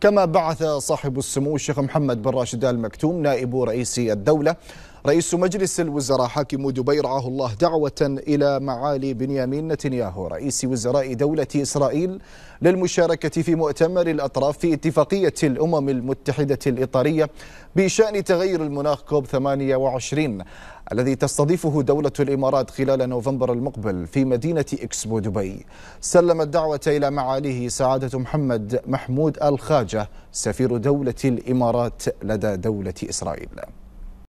كما بعث صاحب السمو الشيخ محمد بن راشد ال مكتوم نائب رئيس الدولة رئيس مجلس الوزراء حاكم دبي رعاه الله دعوة إلى معالي بنيامين نتنياهو رئيس وزراء دولة إسرائيل للمشاركة في مؤتمر الأطراف في اتفاقية الأمم المتحدة الإطارية بشأن تغير المناخ كوب 28 الذي تستضيفه دولة الإمارات خلال نوفمبر المقبل في مدينة إكسبو دبي سلم الدعوة إلى معاليه سعادة محمد محمود الخاجة سفير دولة الإمارات لدى دولة إسرائيل